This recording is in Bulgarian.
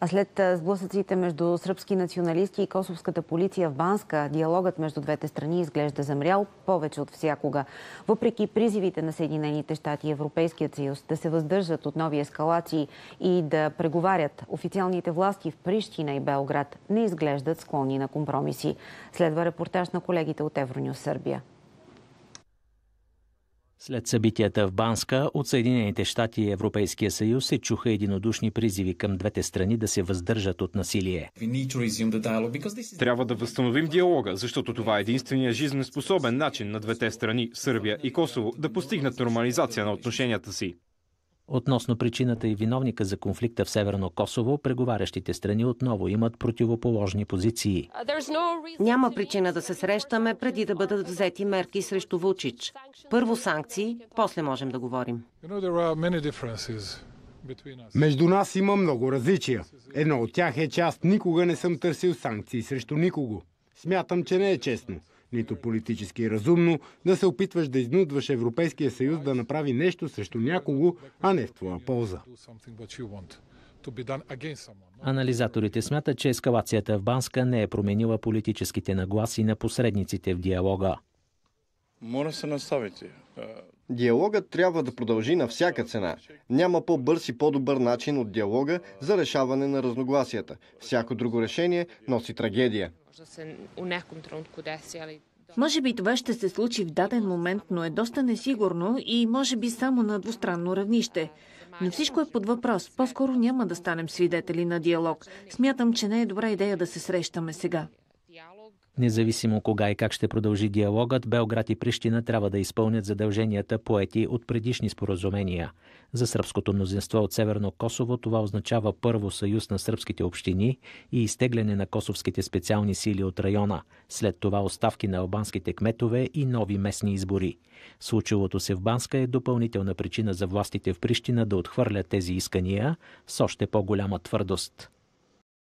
А след сблъсъците между сръбски националисти и косовската полиция в Банска, диалогът между двете страни изглежда замрял повече от всякога. Въпреки призивите на Съединените щати и Европейският съюз да се въздържат от нови ескалации и да преговарят, официалните власти в Прищина и Белград не изглеждат склонни на компромиси. Следва репортаж на колегите от Евронюс Сърбия. След събитията в Банска от Съединените щати и Европейския съюз се чуха единодушни призиви към двете страни да се въздържат от насилие. Трябва да възстановим диалога, защото това е единствения жизнеспособен начин на двете страни, Сърбия и Косово, да постигнат нормализация на отношенията си. Относно причината и виновника за конфликта в Северно Косово, преговарящите страни отново имат противоположни позиции. Uh, Няма причина да се срещаме преди да бъдат взети мерки срещу Вучич. Първо санкции, после можем да говорим. Между нас има много различия. Едно от тях е, че аз никога не съм търсил санкции срещу никого. Смятам, че не е честно нито политически разумно да се опитваш да изнудваш Европейския съюз да направи нещо срещу някого, а не в твоя полза. Анализаторите смятат, че ескалацията в Банска не е променила политическите нагласи на посредниците в диалога. Моля се наставите. Диалогът трябва да продължи на всяка цена. Няма по-бърз и по-добър начин от диалога за решаване на разногласията. Всяко друго решение носи трагедия. Може би това ще се случи в даден момент, но е доста несигурно и може би само на двустранно равнище. Но всичко е под въпрос. По-скоро няма да станем свидетели на диалог. Смятам, че не е добра идея да се срещаме сега. Независимо кога и как ще продължи диалогът, Белград и Прищина трябва да изпълнят задълженията поети от предишни споразумения. За сръбското мнозинство от Северно Косово това означава първо съюз на сръбските общини и изтегляне на косовските специални сили от района, след това оставки на албанските кметове и нови местни избори. Случилото се в Банска е допълнителна причина за властите в Прищина да отхвърлят тези искания с още по-голяма твърдост.